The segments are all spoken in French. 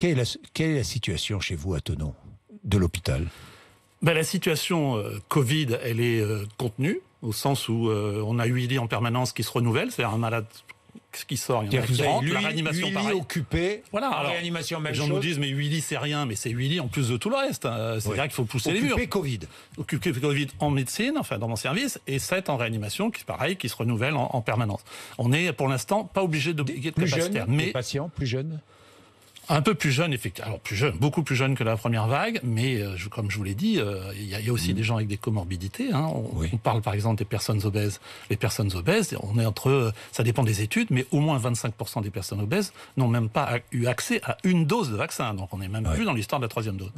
Quelle est, la, situation chez vous à Tonon de l'hôpital ben, La situation euh, Covid, elle est euh, contenue, au sens où euh, on a huit lits en permanence qui se renouvellent, c'est-à-dire un malade qui sort, il y a qui rentre, réanimation voilà, réanimation Les gens nous disent, mais 8 lits c'est rien, mais c'est 8 lits en plus de tout le reste. Hein. C'est vrai qu'il faut pousser les murs. Occupé Covid. Occupé Covid en médecine, enfin dans mon service, et 7 en réanimation, qui pareil, qui se renouvelle en, permanence. On est pour l'instant pas obligé de capacitaire. Mais... patients plus jeunes un peu plus jeune, effectivement. Alors plus jeune, beaucoup plus jeune que la première vague, mais euh, comme je vous l'ai dit, euh, il y, a aussi mm. des gens avec des comorbidités. Hein. On, parle par exemple des personnes obèses. Les personnes obèses, on est entre, euh, ça dépend des études, mais au moins 25% des personnes obèses n'ont même pas eu accès à une dose de vaccin. Donc on est même plus dans l'histoire de la troisième dose.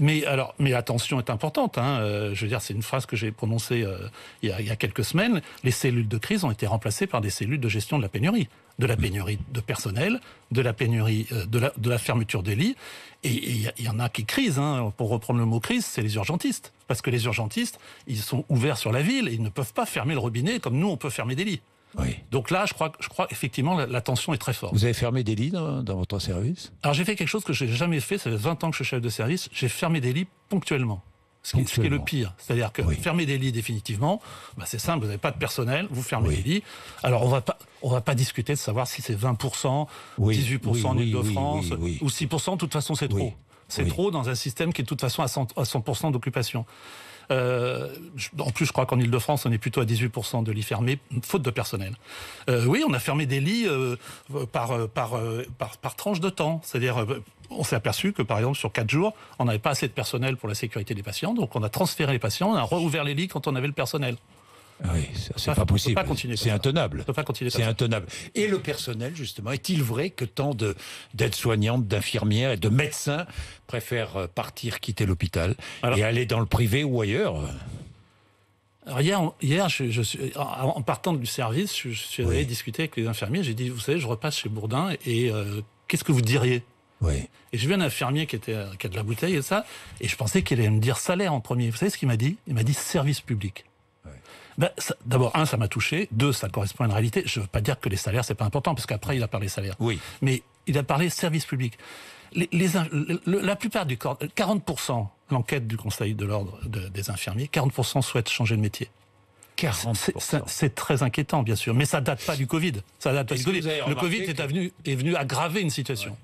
Mais alors, mais attention est importante. Hein. Euh, je veux dire, c'est une phrase que j'ai prononcée euh, il, y a, quelques semaines. Les cellules de crise ont été remplacées par des cellules de gestion de la pénurie, de la pénurie de personnel, de la pénurie euh, de, la, fermeture des lits. Et il y, en a qui crise. Hein. Pour reprendre le mot crise, c'est les urgentistes, parce que les urgentistes, ils sont ouverts sur la ville et ils ne peuvent pas fermer le robinet comme nous on peut fermer des lits. Oui. Donc là, je crois, je crois effectivement, la, la, tension est très forte. Vous avez fermé des lits dans, votre service Alors j'ai fait quelque chose que j'ai jamais fait. Ça fait 20 ans que je suis chef de service. J'ai fermé des lits ponctuellement. Ce qui, est le pire. C'est-à-dire que fermer des lits définitivement, bah c'est simple, vous n'avez pas de personnel, vous fermez des lits. Alors on va pas, on va pas discuter de savoir si c'est 20%, 18% en Ile-de-France ou 6%, de toute façon c'est trop. C'est trop dans un système qui est de toute façon à 100%, d'occupation. Euh, en plus, je crois qu'en Ile-de-France, on est plutôt à 18% de lits fermés, faute de personnel. Euh, oui, on a fermé des lits euh, par, par, par, tranche de temps. C'est-à-dire, on s'est aperçu que, par exemple, sur 4 jours, on n'avait pas assez de personnel pour la sécurité des patients. Donc, on a transféré les patients, on a rouvert les lits quand on avait le personnel. Ah oui, c'est pas possible. C'est intenable. C'est intenable. Et le personnel, justement, est-il vrai que tant d'aides-soignantes, d'infirmières et de médecins préfèrent euh, partir, quitter l'hôpital et aller dans le privé ou ailleurs alors hier, en partant du service, je, suis allé discuter avec les infirmiers. J'ai dit, vous savez, je repasse chez Bourdin et euh, qu'est-ce que vous diriez Et je vu un infirmier qui, était, euh, qui a de la bouteille et ça, et je pensais qu'il allait me dire salaire en premier. Vous savez ce qu'il m'a dit Il m'a dit service public. Ben, d'abord, un, ça m'a touché. Deux, ça correspond à une réalité. Je ne veux pas dire que les salaires, c'est pas important, parce qu'après, il a parlé salaire. Oui. Mais il a parlé service public. Les, la plupart du corps, 40%, l'enquête du Conseil de l'ordre des infirmiers, 40% souhaitent changer de métier. 40% ?— C'est très inquiétant, bien sûr, mais ça date pas du Covid. Ça date pas du Covid. Le Covid est, venu, est venu aggraver une situation.